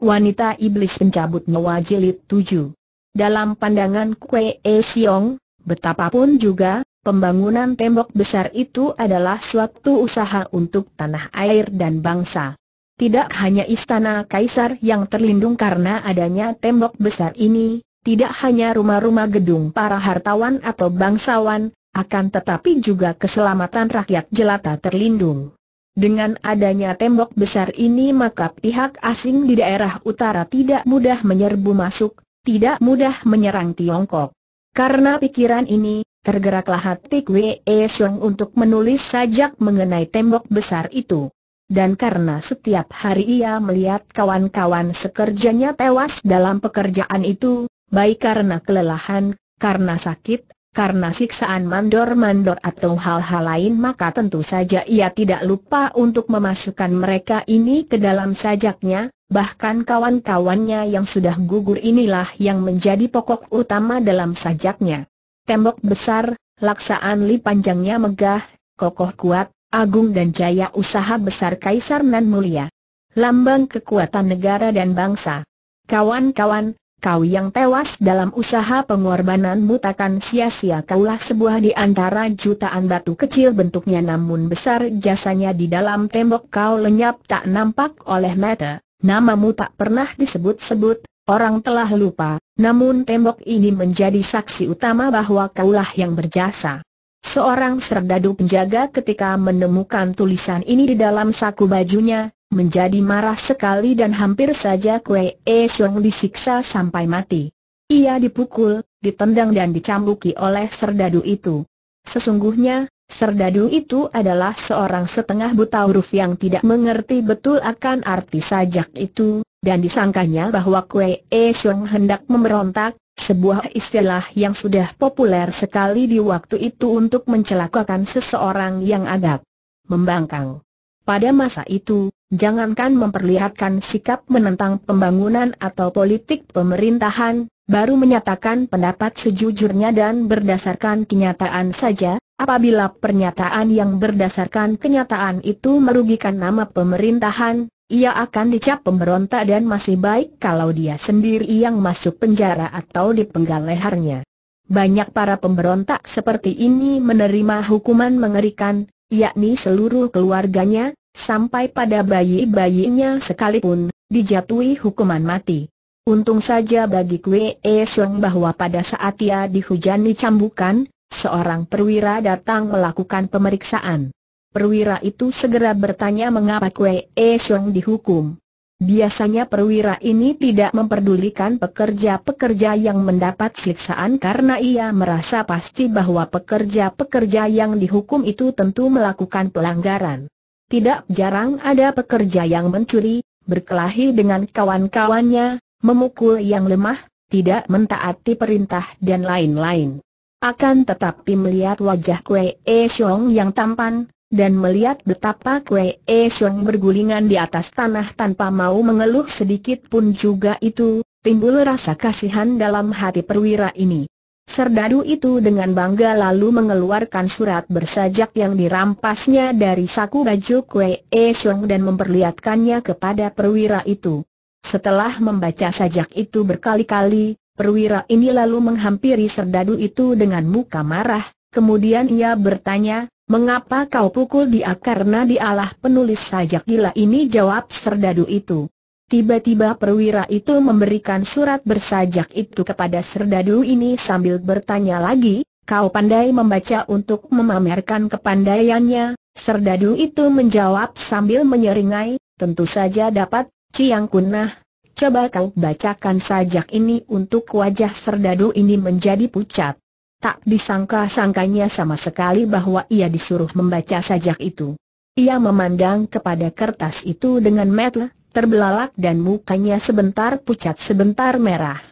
Wanita Iblis Pencabut Nyawa Jilid 7 Dalam pandangan Kue E Siong, betapapun juga, pembangunan tembok besar itu adalah suatu usaha untuk tanah air dan bangsa. Tidak hanya istana kaisar yang terlindung karena adanya tembok besar ini, tidak hanya rumah-rumah gedung para hartawan atau bangsawan, akan tetapi juga keselamatan rakyat jelata terlindung. Dengan adanya tembok besar ini maka pihak asing di daerah utara tidak mudah menyerbu masuk, tidak mudah menyerang Tiongkok. Karena pikiran ini, tergeraklah hati Kwe Siong e untuk menulis sajak mengenai tembok besar itu. Dan karena setiap hari ia melihat kawan-kawan sekerjanya tewas dalam pekerjaan itu, baik karena kelelahan, karena sakit, karena siksaan mandor-mandor atau hal-hal lain maka tentu saja ia tidak lupa untuk memasukkan mereka ini ke dalam sajaknya, bahkan kawan-kawannya yang sudah gugur inilah yang menjadi pokok utama dalam sajaknya. Tembok besar, laksaan li panjangnya megah, kokoh kuat, agung dan jaya usaha besar Kaisar Nan Mulia. Lambang kekuatan negara dan bangsa. Kawan-kawan, kau yang tewas dalam usaha pengorbanan takkan sia-sia kaulah sebuah di antara jutaan batu kecil bentuknya namun besar jasanya di dalam tembok kau lenyap tak nampak oleh mata, namamu tak pernah disebut-sebut, orang telah lupa, namun tembok ini menjadi saksi utama bahwa kaulah yang berjasa. Seorang serdadu penjaga ketika menemukan tulisan ini di dalam saku bajunya, menjadi marah sekali dan hampir saja Kue E Siong disiksa sampai mati. Ia dipukul, ditendang dan dicambuki oleh serdadu itu. Sesungguhnya, serdadu itu adalah seorang setengah buta huruf yang tidak mengerti betul akan arti sajak itu, dan disangkanya bahwa Kue E Siong hendak memberontak, sebuah istilah yang sudah populer sekali di waktu itu untuk mencelakakan seseorang yang agak membangkang. Pada masa itu, Jangankan memperlihatkan sikap menentang pembangunan atau politik pemerintahan, baru menyatakan pendapat sejujurnya dan berdasarkan kenyataan saja, apabila pernyataan yang berdasarkan kenyataan itu merugikan nama pemerintahan, ia akan dicap pemberontak dan masih baik kalau dia sendiri yang masuk penjara atau dipenggal lehernya. Banyak para pemberontak seperti ini menerima hukuman mengerikan, yakni seluruh keluarganya, Sampai pada bayi-bayinya sekalipun, dijatuhi hukuman mati. Untung saja bagi Kwe E Seng bahwa pada saat ia dihujani cambukan, seorang perwira datang melakukan pemeriksaan. Perwira itu segera bertanya mengapa Kwe E Seng dihukum. Biasanya perwira ini tidak memperdulikan pekerja-pekerja yang mendapat siksaan karena ia merasa pasti bahwa pekerja-pekerja yang dihukum itu tentu melakukan pelanggaran. Tidak jarang ada pekerja yang mencuri, berkelahi dengan kawan-kawannya, memukul yang lemah, tidak mentaati perintah dan lain-lain. Akan tetapi melihat wajah Kwe E Xiong yang tampan, dan melihat betapa Kwe E Xiong bergulingan di atas tanah tanpa mau mengeluh sedikit pun juga itu, timbul rasa kasihan dalam hati perwira ini. Serdadu itu dengan bangga lalu mengeluarkan surat bersajak yang dirampasnya dari saku baju Kue E Siong dan memperlihatkannya kepada perwira itu. Setelah membaca sajak itu berkali-kali, perwira ini lalu menghampiri serdadu itu dengan muka marah, kemudian ia bertanya, Mengapa kau pukul dia karena dialah penulis sajak gila ini jawab serdadu itu. Tiba-tiba perwira itu memberikan surat bersajak itu kepada Serdadu ini sambil bertanya lagi, kau pandai membaca untuk memamerkan kepandaiannya, Serdadu itu menjawab sambil menyeringai, tentu saja dapat, Ciang Kunah, coba kau bacakan sajak ini untuk wajah Serdadu ini menjadi pucat. Tak disangka-sangkanya sama sekali bahwa ia disuruh membaca sajak itu. Ia memandang kepada kertas itu dengan metel terbelalak dan mukanya sebentar pucat sebentar merah.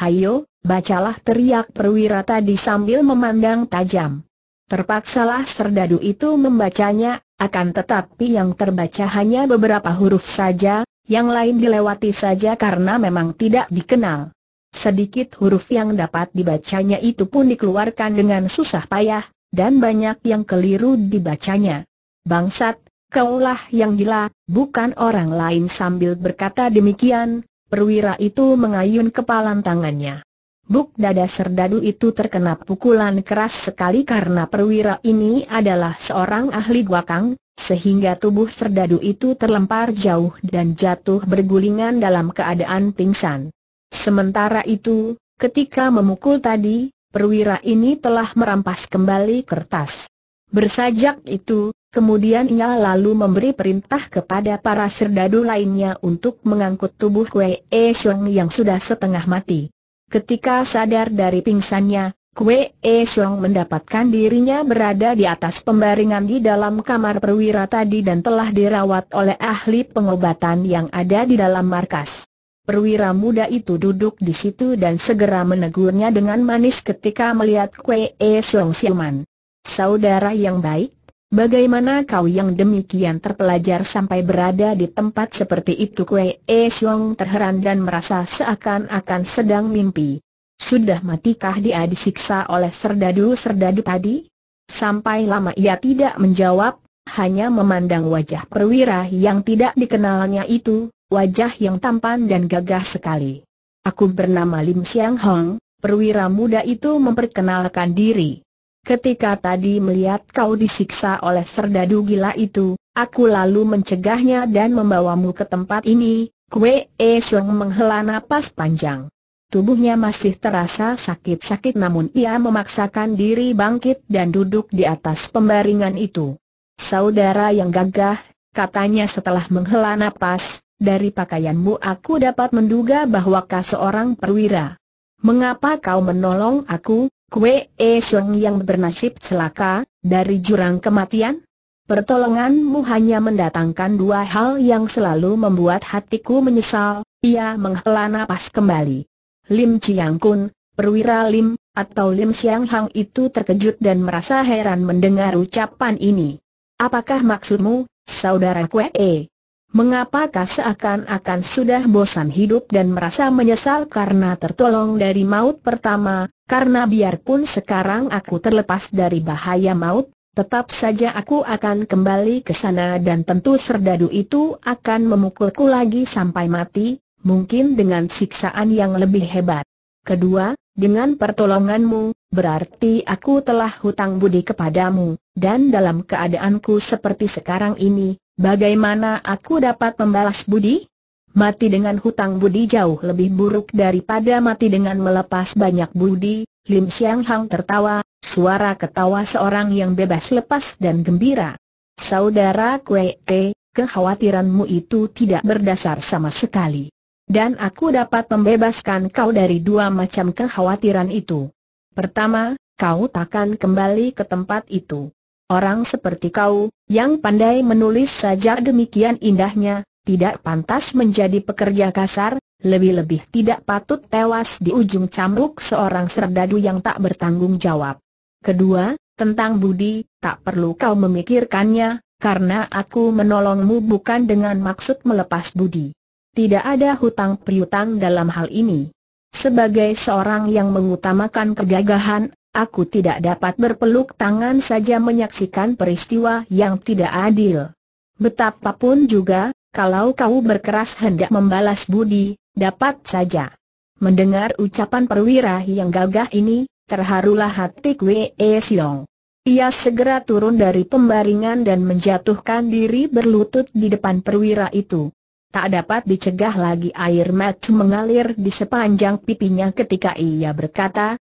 Hayo, bacalah teriak perwira tadi sambil memandang tajam. Terpaksalah serdadu itu membacanya, akan tetapi yang terbaca hanya beberapa huruf saja, yang lain dilewati saja karena memang tidak dikenal. Sedikit huruf yang dapat dibacanya itu pun dikeluarkan dengan susah payah, dan banyak yang keliru dibacanya. Bangsat, Kaulah yang gila, bukan orang lain sambil berkata demikian, perwira itu mengayun kepalan tangannya. Buk dada serdadu itu terkena pukulan keras sekali karena perwira ini adalah seorang ahli guakang, sehingga tubuh serdadu itu terlempar jauh dan jatuh bergulingan dalam keadaan pingsan. Sementara itu, ketika memukul tadi, perwira ini telah merampas kembali kertas. Bersajak itu, Kemudian ia lalu memberi perintah kepada para serdadu lainnya untuk mengangkut tubuh Kue E Xiong yang sudah setengah mati. Ketika sadar dari pingsannya, Kue E Xiong mendapatkan dirinya berada di atas pembaringan di dalam kamar perwira tadi dan telah dirawat oleh ahli pengobatan yang ada di dalam markas. Perwira muda itu duduk di situ dan segera menegurnya dengan manis ketika melihat Kue E Xiong siuman. Saudara yang baik, Bagaimana kau yang demikian terpelajar sampai berada di tempat seperti itu Kue E Xiong terheran dan merasa seakan-akan sedang mimpi. Sudah matikah dia disiksa oleh serdadu-serdadu tadi? Sampai lama ia tidak menjawab, hanya memandang wajah perwira yang tidak dikenalnya itu, wajah yang tampan dan gagah sekali. Aku bernama Lim Xiang Hong, perwira muda itu memperkenalkan diri. Ketika tadi melihat kau disiksa oleh serdadu gila itu, aku lalu mencegahnya dan membawamu ke tempat ini. Kue E Siong menghela napas panjang. Tubuhnya masih terasa sakit-sakit namun ia memaksakan diri bangkit dan duduk di atas pembaringan itu. Saudara yang gagah, katanya setelah menghela napas, dari pakaianmu aku dapat menduga bahwa kau seorang perwira. Mengapa kau menolong aku, Kue E Seng yang bernasib celaka, dari jurang kematian? Pertolonganmu hanya mendatangkan dua hal yang selalu membuat hatiku menyesal, ia menghela napas kembali. Lim Chiang Kun, perwira Lim, atau Lim Siang Hang itu terkejut dan merasa heran mendengar ucapan ini. Apakah maksudmu, saudara Kue E? Mengapakah seakan-akan sudah bosan hidup dan merasa menyesal karena tertolong dari maut pertama, karena biarpun sekarang aku terlepas dari bahaya maut, tetap saja aku akan kembali ke sana dan tentu serdadu itu akan memukulku lagi sampai mati, mungkin dengan siksaan yang lebih hebat. Kedua, dengan pertolonganmu, berarti aku telah hutang budi kepadamu, dan dalam keadaanku seperti sekarang ini, Bagaimana aku dapat membalas budi? Mati dengan hutang budi jauh lebih buruk daripada mati dengan melepas banyak budi, Lim Siang Hang tertawa, suara ketawa seorang yang bebas lepas dan gembira. Saudara Kwe Te, kekhawatiranmu itu tidak berdasar sama sekali. Dan aku dapat membebaskan kau dari dua macam kekhawatiran itu. Pertama, kau takkan kembali ke tempat itu. Orang seperti kau, yang pandai menulis saja demikian indahnya, tidak pantas menjadi pekerja kasar, lebih-lebih tidak patut tewas di ujung cambuk seorang serdadu yang tak bertanggung jawab. Kedua, tentang budi, tak perlu kau memikirkannya, karena aku menolongmu bukan dengan maksud melepas budi. Tidak ada hutang piutang dalam hal ini. Sebagai seorang yang mengutamakan kegagahan, Aku tidak dapat berpeluk tangan saja menyaksikan peristiwa yang tidak adil. Betapapun juga, kalau kau berkeras hendak membalas budi, dapat saja. Mendengar ucapan perwira yang gagah ini, terharulah hati Kwe e Siong. Ia segera turun dari pembaringan dan menjatuhkan diri berlutut di depan perwira itu. Tak dapat dicegah lagi air mata mengalir di sepanjang pipinya ketika ia berkata,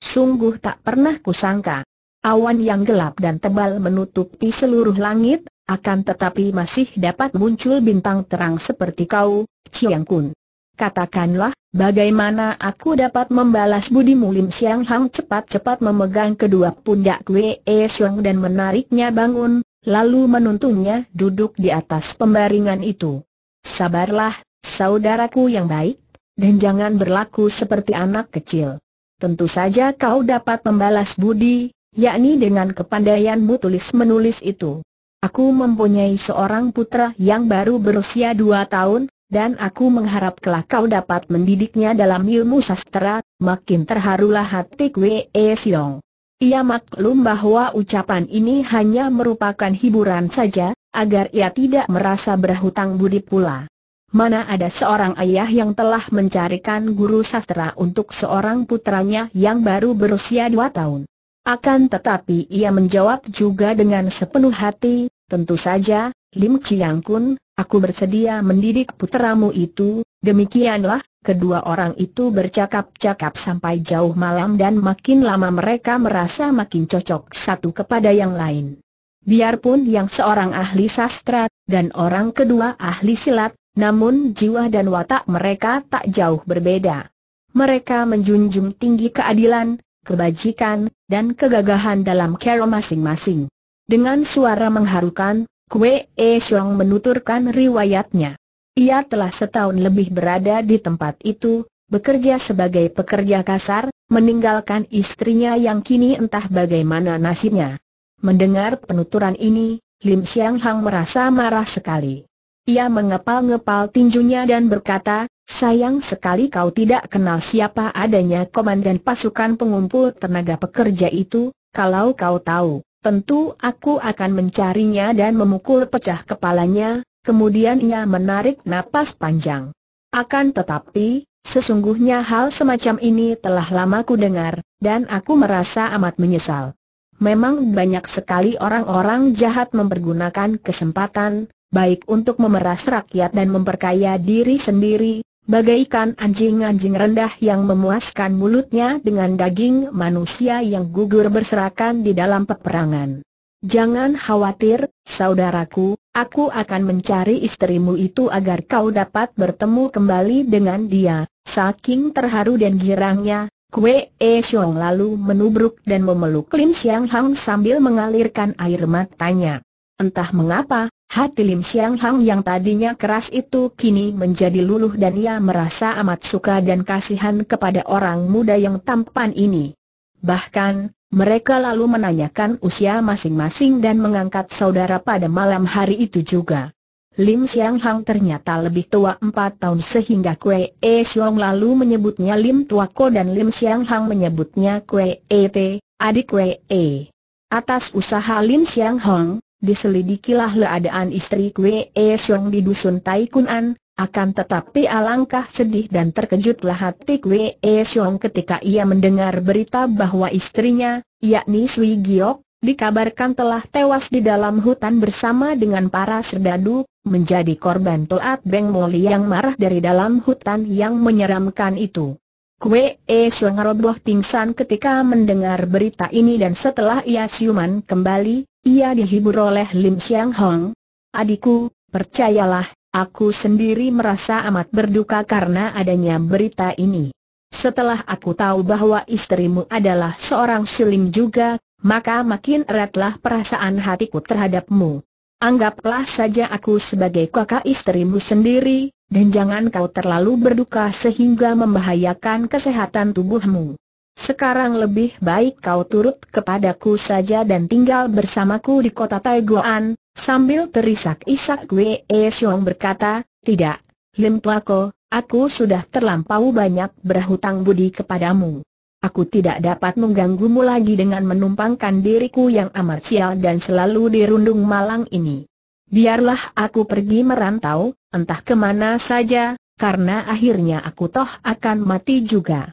Sungguh tak pernah kusangka. Awan yang gelap dan tebal menutupi seluruh langit, akan tetapi masih dapat muncul bintang terang seperti kau, Chiang Kun. Katakanlah, bagaimana aku dapat membalas budi Mulim Siang Hang cepat-cepat memegang kedua pundak Wei e Sung dan menariknya bangun, lalu menuntunnya duduk di atas pembaringan itu. Sabarlah, saudaraku yang baik, dan jangan berlaku seperti anak kecil tentu saja kau dapat membalas budi, yakni dengan kepandaianmu tulis-menulis itu. Aku mempunyai seorang putra yang baru berusia dua tahun, dan aku mengharap kelak kau dapat mendidiknya dalam ilmu sastra, makin terharulah hati Kwe e Siong. Ia maklum bahwa ucapan ini hanya merupakan hiburan saja, agar ia tidak merasa berhutang budi pula. Mana ada seorang ayah yang telah mencarikan guru sastra untuk seorang putranya yang baru berusia dua tahun. Akan tetapi ia menjawab juga dengan sepenuh hati, tentu saja, Lim Chiang Kun, aku bersedia mendidik putramu itu, demikianlah, kedua orang itu bercakap-cakap sampai jauh malam dan makin lama mereka merasa makin cocok satu kepada yang lain. Biarpun yang seorang ahli sastra, dan orang kedua ahli silat, namun jiwa dan watak mereka tak jauh berbeda. Mereka menjunjung tinggi keadilan, kebajikan, dan kegagahan dalam cara masing-masing. Dengan suara mengharukan, Kwe E Siong menuturkan riwayatnya. Ia telah setahun lebih berada di tempat itu, bekerja sebagai pekerja kasar, meninggalkan istrinya yang kini entah bagaimana nasibnya. Mendengar penuturan ini, Lim Siang Hang merasa marah sekali. Ia mengepal-ngepal tinjunya dan berkata, sayang sekali kau tidak kenal siapa adanya komandan pasukan pengumpul tenaga pekerja itu, kalau kau tahu, tentu aku akan mencarinya dan memukul pecah kepalanya, kemudian ia menarik napas panjang. Akan tetapi, sesungguhnya hal semacam ini telah lama ku dengar, dan aku merasa amat menyesal. Memang banyak sekali orang-orang jahat mempergunakan kesempatan, baik untuk memeras rakyat dan memperkaya diri sendiri, bagaikan anjing-anjing rendah yang memuaskan mulutnya dengan daging manusia yang gugur berserakan di dalam peperangan. Jangan khawatir, saudaraku, aku akan mencari istrimu itu agar kau dapat bertemu kembali dengan dia. Saking terharu dan girangnya, Kue E Xiong lalu menubruk dan memeluk Lin Xiang Hang sambil mengalirkan air matanya. Entah mengapa, Hati Lim Siang Hang yang tadinya keras itu kini menjadi luluh dan ia merasa amat suka dan kasihan kepada orang muda yang tampan ini. Bahkan, mereka lalu menanyakan usia masing-masing dan mengangkat saudara pada malam hari itu juga. Lim Siang Hang ternyata lebih tua empat tahun sehingga Kue E Siong lalu menyebutnya Lim Tua Ko dan Lim Siang Hang menyebutnya Kue E T, adik Kue E. Atas usaha Lim Siang Hang diselidikilah keadaan istri Kwe Siong di dusun Tai Kunan, akan tetapi alangkah sedih dan terkejutlah hati Kwe Siong ketika ia mendengar berita bahwa istrinya, yakni Sui Giok, dikabarkan telah tewas di dalam hutan bersama dengan para serdadu, menjadi korban Toat Beng Moli yang marah dari dalam hutan yang menyeramkan itu. Kwe E Siong roboh pingsan ketika mendengar berita ini dan setelah ia siuman kembali, ia dihibur oleh Lim Siang Hong. Adikku, percayalah, aku sendiri merasa amat berduka karena adanya berita ini. Setelah aku tahu bahwa istrimu adalah seorang silim juga, maka makin eratlah perasaan hatiku terhadapmu. Anggaplah saja aku sebagai kakak istrimu sendiri, dan jangan kau terlalu berduka sehingga membahayakan kesehatan tubuhmu. Sekarang lebih baik kau turut kepadaku saja dan tinggal bersamaku di kota Taiguan, sambil terisak-isak Wei e Xiong berkata, tidak, Lim Plako, aku sudah terlampau banyak berhutang budi kepadamu. Aku tidak dapat mengganggumu lagi dengan menumpangkan diriku yang amat sial dan selalu dirundung malang ini. Biarlah aku pergi merantau, entah kemana saja, karena akhirnya aku toh akan mati juga.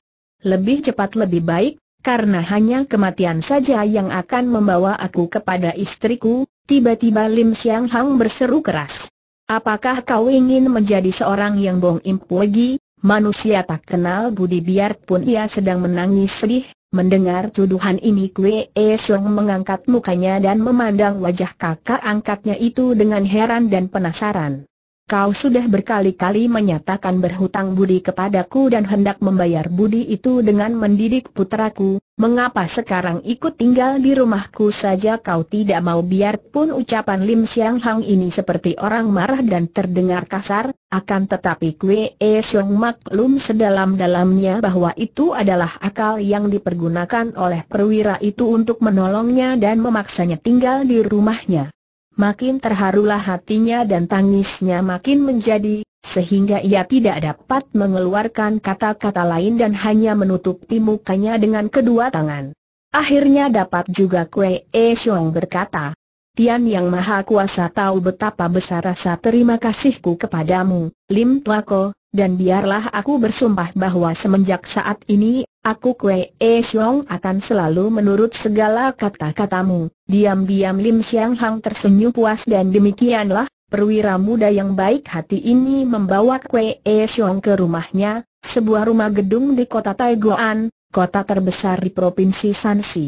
Lebih cepat lebih baik, karena hanya kematian saja yang akan membawa aku kepada istriku, tiba-tiba Lim Siang Hang berseru keras. Apakah kau ingin menjadi seorang yang bong impuegi, manusia tak kenal budi biarpun ia sedang menangis sedih? Mendengar tuduhan ini Kwe E Siong mengangkat mukanya dan memandang wajah kakak angkatnya itu dengan heran dan penasaran. Kau sudah berkali-kali menyatakan berhutang budi kepadaku dan hendak membayar budi itu dengan mendidik putraku, mengapa sekarang ikut tinggal di rumahku saja kau tidak mau biarpun ucapan Lim Siang Hang ini seperti orang marah dan terdengar kasar, akan tetapi Kwe E Siang maklum sedalam-dalamnya bahwa itu adalah akal yang dipergunakan oleh perwira itu untuk menolongnya dan memaksanya tinggal di rumahnya makin terharulah hatinya dan tangisnya makin menjadi, sehingga ia tidak dapat mengeluarkan kata-kata lain dan hanya menutupi mukanya dengan kedua tangan. Akhirnya dapat juga Kue E Xiong berkata, Tian Yang Maha Kuasa tahu betapa besar rasa terima kasihku kepadamu, Lim Tua Ko. Dan biarlah aku bersumpah bahwa semenjak saat ini, aku Kwee E Xiong akan selalu menurut segala kata-katamu. Diam-diam Lim Siang Hang tersenyum puas dan demikianlah, perwira muda yang baik hati ini membawa Kwee E Xiong ke rumahnya, sebuah rumah gedung di kota Taiguan, kota terbesar di provinsi Shanxi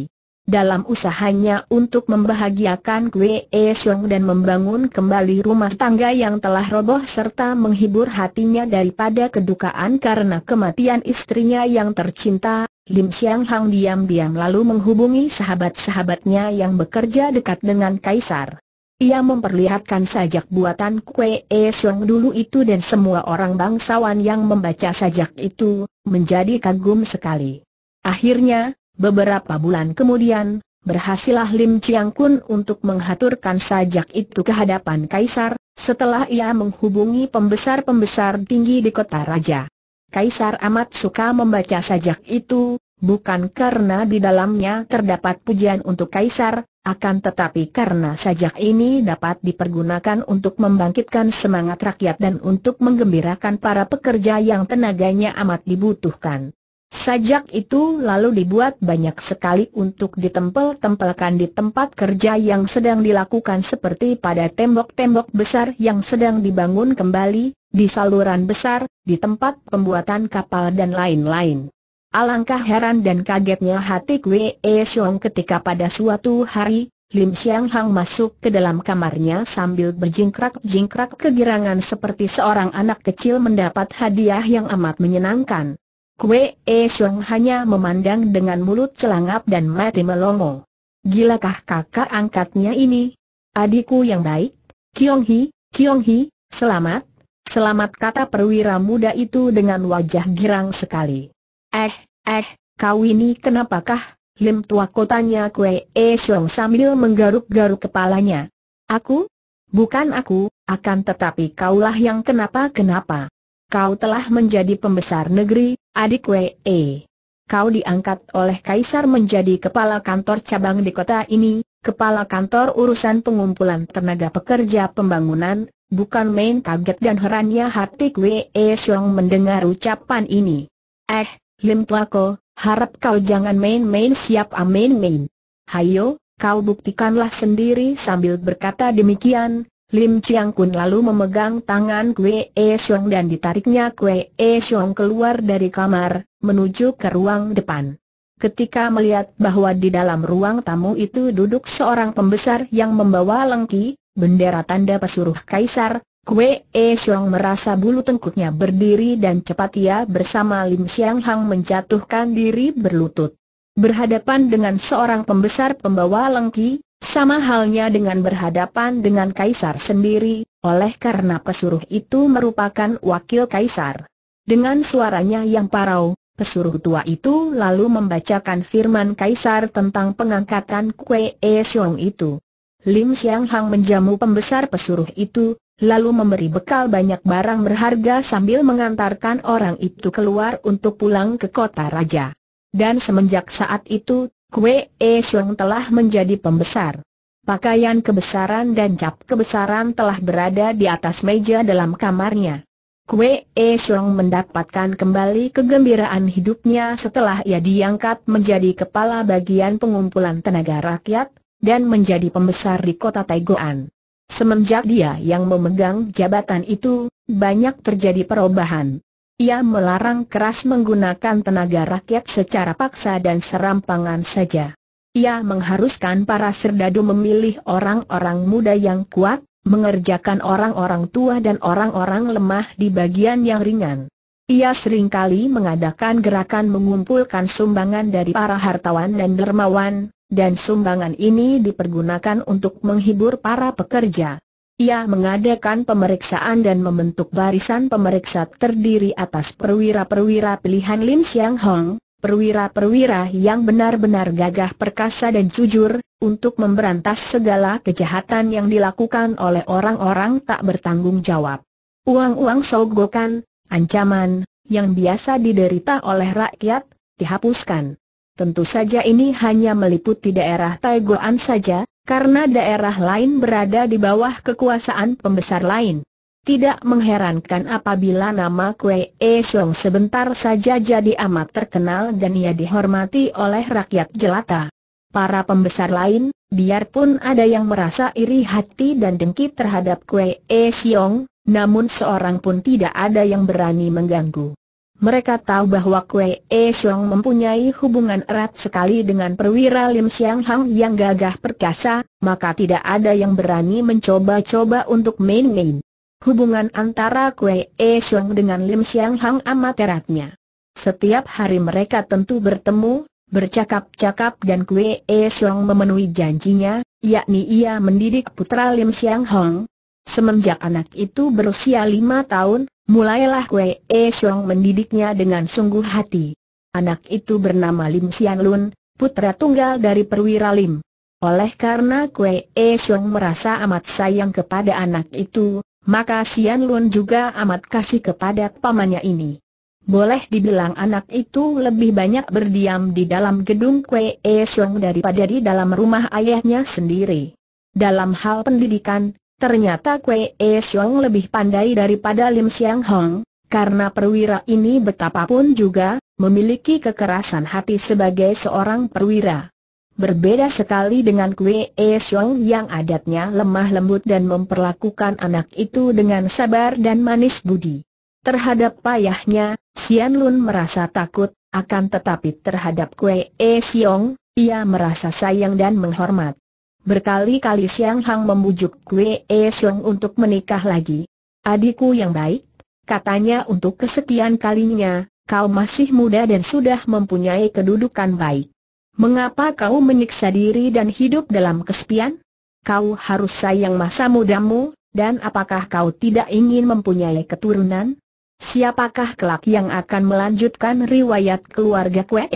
dalam usahanya untuk membahagiakan Kwe E Siong dan membangun kembali rumah tangga yang telah roboh serta menghibur hatinya daripada kedukaan karena kematian istrinya yang tercinta, Lim Siang Hang diam-diam lalu menghubungi sahabat-sahabatnya yang bekerja dekat dengan Kaisar. Ia memperlihatkan sajak buatan Kwe E Siong dulu itu dan semua orang bangsawan yang membaca sajak itu, menjadi kagum sekali. Akhirnya, Beberapa bulan kemudian, berhasillah Lim Chiang Kun untuk menghaturkan sajak itu ke hadapan Kaisar, setelah ia menghubungi pembesar-pembesar tinggi di kota raja. Kaisar amat suka membaca sajak itu, bukan karena di dalamnya terdapat pujian untuk Kaisar, akan tetapi karena sajak ini dapat dipergunakan untuk membangkitkan semangat rakyat dan untuk menggembirakan para pekerja yang tenaganya amat dibutuhkan. Sajak itu lalu dibuat banyak sekali untuk ditempel-tempelkan di tempat kerja yang sedang dilakukan seperti pada tembok-tembok besar yang sedang dibangun kembali, di saluran besar, di tempat pembuatan kapal dan lain-lain. Alangkah heran dan kagetnya hati Kwe E ketika pada suatu hari, Lim Siang Hang masuk ke dalam kamarnya sambil berjingkrak-jingkrak kegirangan seperti seorang anak kecil mendapat hadiah yang amat menyenangkan. Kue E Siong hanya memandang dengan mulut celangap dan mati melongo. Gilakah kakak angkatnya ini? Adikku yang baik, Kiong Hi, Kiong Hi, selamat, selamat kata perwira muda itu dengan wajah girang sekali. Eh, eh, kau ini kenapakah? Lim tua kotanya Kue E Siong sambil menggaruk-garuk kepalanya. Aku? Bukan aku, akan tetapi kaulah yang kenapa-kenapa kau telah menjadi pembesar negeri, adik W.E. Kau diangkat oleh Kaisar menjadi kepala kantor cabang di kota ini, kepala kantor urusan pengumpulan tenaga pekerja pembangunan, bukan main kaget dan herannya hati W.E. Xiong mendengar ucapan ini. Eh, Lim Tuako, harap kau jangan main-main siap amin-main. Hayo, kau buktikanlah sendiri sambil berkata demikian, Lim Chiang Kun lalu memegang tangan Kwe E Siong dan ditariknya Kwe E Siong keluar dari kamar, menuju ke ruang depan. Ketika melihat bahwa di dalam ruang tamu itu duduk seorang pembesar yang membawa lengki, bendera tanda pesuruh kaisar, Kwe E Siong merasa bulu tengkuknya berdiri dan cepat ia bersama Lim Chiang Hang menjatuhkan diri berlutut. Berhadapan dengan seorang pembesar pembawa lengki, sama halnya dengan berhadapan dengan kaisar sendiri, oleh karena pesuruh itu merupakan wakil kaisar. Dengan suaranya yang parau, pesuruh tua itu lalu membacakan firman kaisar tentang pengangkatan Kue E Xiong itu. Lim Xiang Hang menjamu pembesar pesuruh itu, lalu memberi bekal banyak barang berharga sambil mengantarkan orang itu keluar untuk pulang ke kota raja. Dan semenjak saat itu, Kue E Seng telah menjadi pembesar. Pakaian kebesaran dan cap kebesaran telah berada di atas meja dalam kamarnya. Kue E Song mendapatkan kembali kegembiraan hidupnya setelah ia diangkat menjadi kepala bagian pengumpulan tenaga rakyat, dan menjadi pembesar di kota Taigoan. Semenjak dia yang memegang jabatan itu, banyak terjadi perubahan. Ia melarang keras menggunakan tenaga rakyat secara paksa dan serampangan saja. Ia mengharuskan para serdadu memilih orang-orang muda yang kuat, mengerjakan orang-orang tua dan orang-orang lemah di bagian yang ringan. Ia seringkali mengadakan gerakan mengumpulkan sumbangan dari para hartawan dan dermawan, dan sumbangan ini dipergunakan untuk menghibur para pekerja. Ia mengadakan pemeriksaan dan membentuk barisan pemeriksa terdiri atas perwira-perwira pilihan Lim Siang Hong, perwira-perwira yang benar-benar gagah perkasa dan jujur, untuk memberantas segala kejahatan yang dilakukan oleh orang-orang tak bertanggung jawab. Uang-uang sogokan, ancaman, yang biasa diderita oleh rakyat, dihapuskan. Tentu saja ini hanya meliputi daerah Taiguan saja, karena daerah lain berada di bawah kekuasaan pembesar lain. Tidak mengherankan apabila nama Kuei E Song sebentar saja jadi amat terkenal dan ia dihormati oleh rakyat jelata. Para pembesar lain, biarpun ada yang merasa iri hati dan dengki terhadap Kuei E Siong, namun seorang pun tidak ada yang berani mengganggu. Mereka tahu bahwa Kue E Xiong mempunyai hubungan erat sekali dengan perwira Lim Siang Hang yang gagah perkasa, maka tidak ada yang berani mencoba-coba untuk main-main. Hubungan antara Kue E Xiong dengan Lim Siang Hang amat eratnya. Setiap hari mereka tentu bertemu, bercakap-cakap dan Kue E Xiong memenuhi janjinya, yakni ia mendidik putra Lim Siang Hang. Semenjak anak itu berusia lima tahun, Mulailah Kue E Xiong mendidiknya dengan sungguh hati. Anak itu bernama Lim Sian Lun, putra tunggal dari perwira Lim. Oleh karena Kue E Xiong merasa amat sayang kepada anak itu, maka Sian Lun juga amat kasih kepada pamannya ini. Boleh dibilang anak itu lebih banyak berdiam di dalam gedung Kue E Xiong daripada di dalam rumah ayahnya sendiri. Dalam hal pendidikan, Ternyata Kwee E Siong lebih pandai daripada Lim Siang Hong, karena perwira ini betapapun juga, memiliki kekerasan hati sebagai seorang perwira. Berbeda sekali dengan Kwee E Siong yang adatnya lemah lembut dan memperlakukan anak itu dengan sabar dan manis budi. Terhadap payahnya, Sian Lun merasa takut, akan tetapi terhadap Kwee E Siong, ia merasa sayang dan menghormat. Berkali-kali Siang Hang membujuk Kue E Siong untuk menikah lagi. Adikku yang baik, katanya untuk kesekian kalinya, kau masih muda dan sudah mempunyai kedudukan baik. Mengapa kau menyiksa diri dan hidup dalam kesepian? Kau harus sayang masa mudamu, dan apakah kau tidak ingin mempunyai keturunan? Siapakah kelak yang akan melanjutkan riwayat keluarga Kue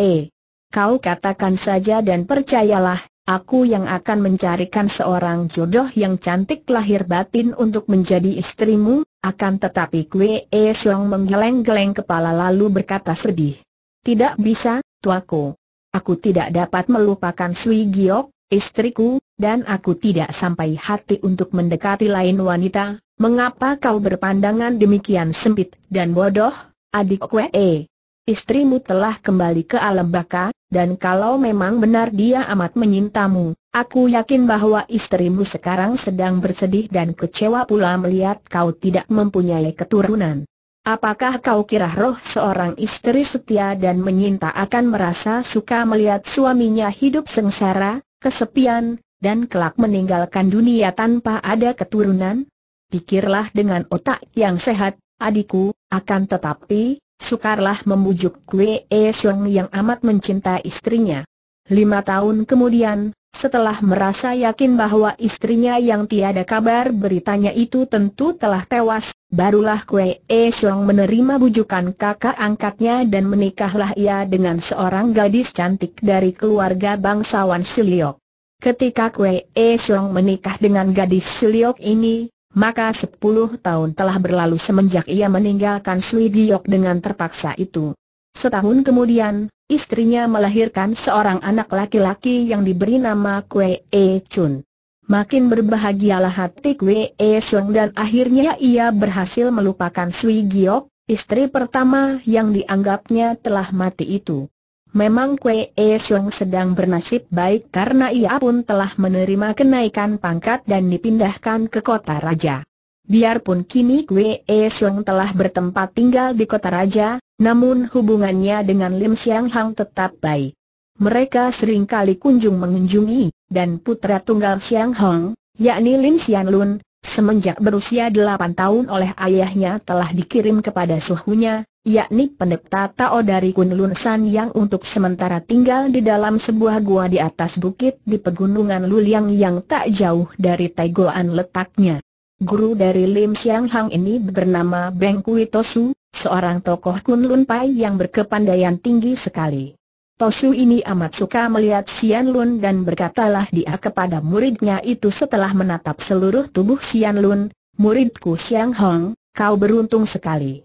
Kau katakan saja dan percayalah, Aku yang akan mencarikan seorang jodoh yang cantik lahir batin untuk menjadi istrimu, akan tetapi Kwe E Siong menggeleng-geleng kepala lalu berkata sedih. Tidak bisa, tuaku. Aku tidak dapat melupakan Sui Giok, istriku, dan aku tidak sampai hati untuk mendekati lain wanita. Mengapa kau berpandangan demikian sempit dan bodoh, adik Kwe E? Istrimu telah kembali ke alam baka, dan kalau memang benar dia amat menyintamu, aku yakin bahwa istrimu sekarang sedang bersedih dan kecewa pula melihat kau tidak mempunyai keturunan. Apakah kau kira roh seorang istri setia dan menyinta akan merasa suka melihat suaminya hidup sengsara, kesepian, dan kelak meninggalkan dunia tanpa ada keturunan? Pikirlah dengan otak yang sehat, adikku, akan tetapi, sukarlah membujuk Kwe E Siong yang amat mencinta istrinya. Lima tahun kemudian, setelah merasa yakin bahwa istrinya yang tiada kabar beritanya itu tentu telah tewas, barulah Kwe E Siong menerima bujukan kakak angkatnya dan menikahlah ia dengan seorang gadis cantik dari keluarga bangsawan Siliok. Ketika Kwe E Siong menikah dengan gadis Siliok ini, maka sepuluh tahun telah berlalu semenjak ia meninggalkan Sui Giok dengan terpaksa itu. Setahun kemudian, istrinya melahirkan seorang anak laki-laki yang diberi nama Kwe E Chun. Makin berbahagialah hati Kwe E Chun dan akhirnya ia berhasil melupakan Sui Giok, istri pertama yang dianggapnya telah mati itu. Memang Kwe E Xiong sedang bernasib baik karena ia pun telah menerima kenaikan pangkat dan dipindahkan ke kota raja. Biarpun kini Kwe E Xiong telah bertempat tinggal di kota raja, namun hubungannya dengan Lim Siang Hang tetap baik. Mereka seringkali kunjung mengunjungi, dan putra tunggal Siang Hang, yakni Lim Sian Lun, semenjak berusia 8 tahun oleh ayahnya telah dikirim kepada suhunya, yakni pendeta Tao dari Kunlun San yang untuk sementara tinggal di dalam sebuah gua di atas bukit di pegunungan Luliang yang tak jauh dari Taigoan letaknya. Guru dari Lim Siang Hang ini bernama Beng Kui Tosu, seorang tokoh Kunlun Pai yang berkepandaian tinggi sekali. Tosu ini amat suka melihat Sian Lun dan berkatalah dia kepada muridnya itu setelah menatap seluruh tubuh Sian Lun, muridku Siang Hong, kau beruntung sekali.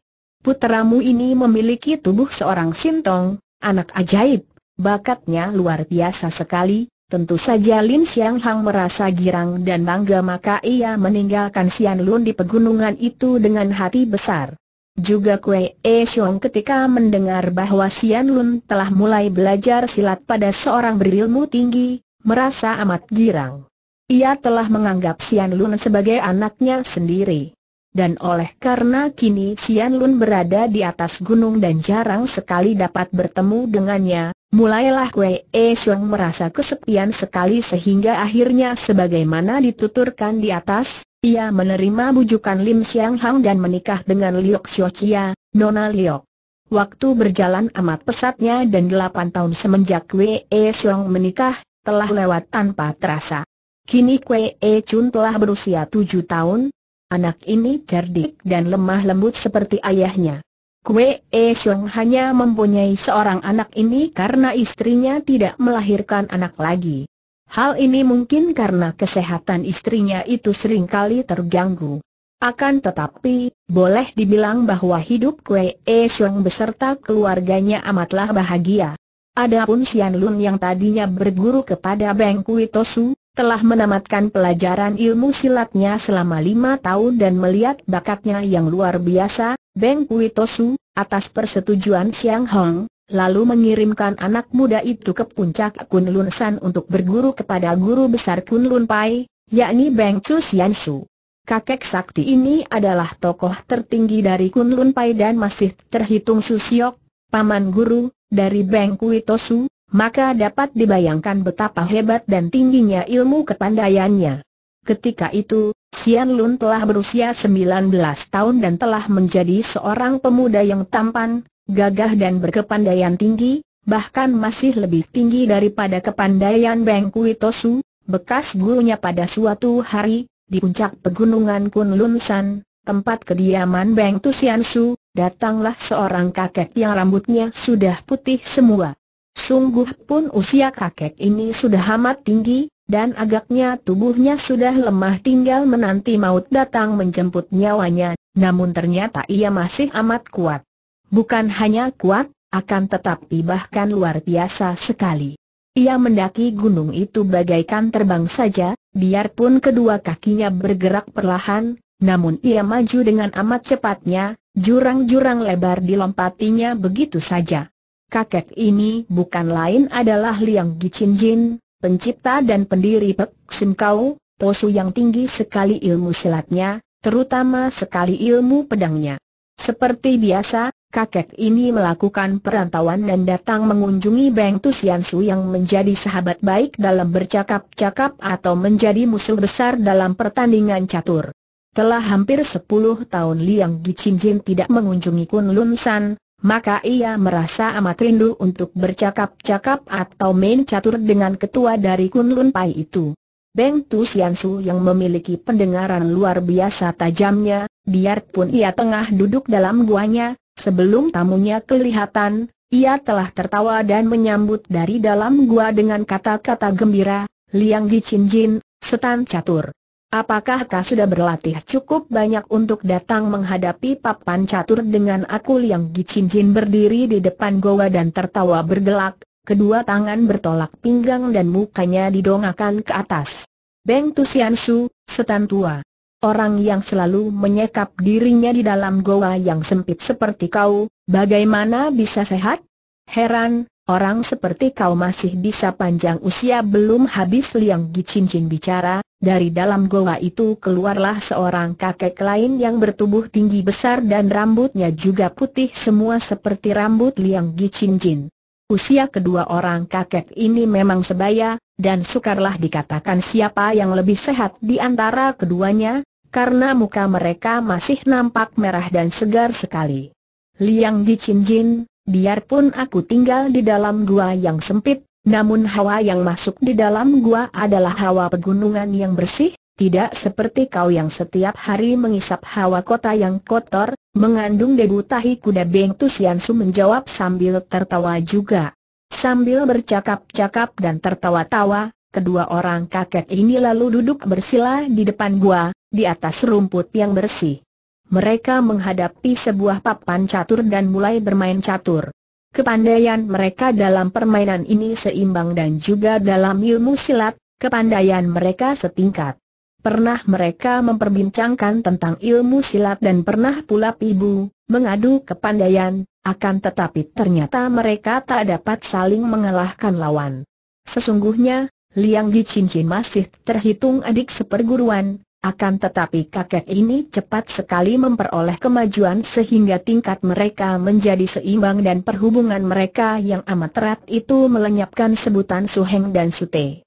Puteramu ini memiliki tubuh seorang sintong, anak ajaib, bakatnya luar biasa sekali, Tentu saja Lin Xiang Hang merasa girang dan bangga maka ia meninggalkan Xian Lun di pegunungan itu dengan hati besar. Juga Kue E Xiong ketika mendengar bahwa Xian Lun telah mulai belajar silat pada seorang berilmu tinggi, merasa amat girang. Ia telah menganggap Xian Lun sebagai anaknya sendiri. Dan oleh karena kini Sian Lun berada di atas gunung dan jarang sekali dapat bertemu dengannya, mulailah Wei E Xiong merasa kesepian sekali sehingga akhirnya sebagaimana dituturkan di atas, ia menerima bujukan Lim Xiang Hang dan menikah dengan Liok Xio Chia, Nona Liok. Waktu berjalan amat pesatnya dan delapan tahun semenjak Wei E Xiong menikah, telah lewat tanpa terasa. Kini Kwe E Chun telah berusia tujuh tahun, Anak ini cerdik dan lemah lembut seperti ayahnya. Kue E Siong hanya mempunyai seorang anak ini karena istrinya tidak melahirkan anak lagi. Hal ini mungkin karena kesehatan istrinya itu sering kali terganggu. Akan tetapi, boleh dibilang bahwa hidup Kue E Siong beserta keluarganya amatlah bahagia. Adapun Xian Lun yang tadinya berguru kepada Beng Kui Tosu, telah menamatkan pelajaran ilmu silatnya selama lima tahun dan melihat bakatnya yang luar biasa, Beng Kui Tosu, atas persetujuan Xiang Hong, lalu mengirimkan anak muda itu ke puncak Kunlun San untuk berguru kepada guru besar Kunlun Pai, yakni Beng Chu Xian Su. Kakek sakti ini adalah tokoh tertinggi dari Kunlun Pai dan masih terhitung Su Siok, paman guru, dari Beng Kui Tosu, maka dapat dibayangkan betapa hebat dan tingginya ilmu kepandaiannya. Ketika itu, Xian Lun telah berusia 19 tahun dan telah menjadi seorang pemuda yang tampan, gagah dan berkepandaian tinggi, bahkan masih lebih tinggi daripada kepandaian Beng Kui Tosu, bekas gurunya pada suatu hari, di puncak pegunungan Kunlun San, tempat kediaman Beng Sian Su, datanglah seorang kakek yang rambutnya sudah putih semua. Sungguh pun usia kakek ini sudah amat tinggi, dan agaknya tubuhnya sudah lemah tinggal menanti maut datang menjemput nyawanya, namun ternyata ia masih amat kuat. Bukan hanya kuat, akan tetapi bahkan luar biasa sekali. Ia mendaki gunung itu bagaikan terbang saja, biarpun kedua kakinya bergerak perlahan, namun ia maju dengan amat cepatnya, jurang-jurang lebar dilompatinya begitu saja kakek ini bukan lain adalah Liang Gichin pencipta dan pendiri Pek Sim Kau, Tosu yang tinggi sekali ilmu silatnya, terutama sekali ilmu pedangnya. Seperti biasa, kakek ini melakukan perantauan dan datang mengunjungi Beng Tusiansu yang menjadi sahabat baik dalam bercakap-cakap atau menjadi musuh besar dalam pertandingan catur. Telah hampir sepuluh tahun Liang Gichin tidak mengunjungi Kun San, maka ia merasa amat rindu untuk bercakap-cakap atau main catur dengan ketua dari Kunlun Pai itu. Beng Tu Siansu yang memiliki pendengaran luar biasa tajamnya, biarpun ia tengah duduk dalam guanya, sebelum tamunya kelihatan, ia telah tertawa dan menyambut dari dalam gua dengan kata-kata gembira, Liang Chin Jin, setan catur. Apakah kau sudah berlatih cukup banyak untuk datang menghadapi papan catur dengan aku yang Gicinjin berdiri di depan goa dan tertawa bergelak, kedua tangan bertolak pinggang dan mukanya didongakan ke atas. Beng Tusiansu, setan tua. Orang yang selalu menyekap dirinya di dalam goa yang sempit seperti kau, bagaimana bisa sehat? Heran, orang seperti kau masih bisa panjang usia belum habis Liang Gicinjin bicara, dari dalam goa itu keluarlah seorang kakek lain yang bertubuh tinggi besar dan rambutnya juga putih semua seperti rambut Liang Gicinjin. Jin. Usia kedua orang kakek ini memang sebaya, dan sukarlah dikatakan siapa yang lebih sehat di antara keduanya, karena muka mereka masih nampak merah dan segar sekali. Liang Gicinjin, biarpun aku tinggal di dalam gua yang sempit, namun hawa yang masuk di dalam gua adalah hawa pegunungan yang bersih, tidak seperti kau yang setiap hari mengisap hawa kota yang kotor, mengandung debu tahi kuda Bengtu Siansu menjawab sambil tertawa juga. Sambil bercakap-cakap dan tertawa-tawa, kedua orang kakek ini lalu duduk bersila di depan gua, di atas rumput yang bersih. Mereka menghadapi sebuah papan catur dan mulai bermain catur. Kepandaian mereka dalam permainan ini seimbang dan juga dalam ilmu silat, kepandaian mereka setingkat. Pernah mereka memperbincangkan tentang ilmu silat dan pernah pula ibu mengadu kepandaian, akan tetapi ternyata mereka tak dapat saling mengalahkan lawan. Sesungguhnya, Liang Di masih terhitung adik seperguruan, akan tetapi kakek ini cepat sekali memperoleh kemajuan sehingga tingkat mereka menjadi seimbang dan perhubungan mereka yang amat erat itu melenyapkan sebutan Suheng dan Sute.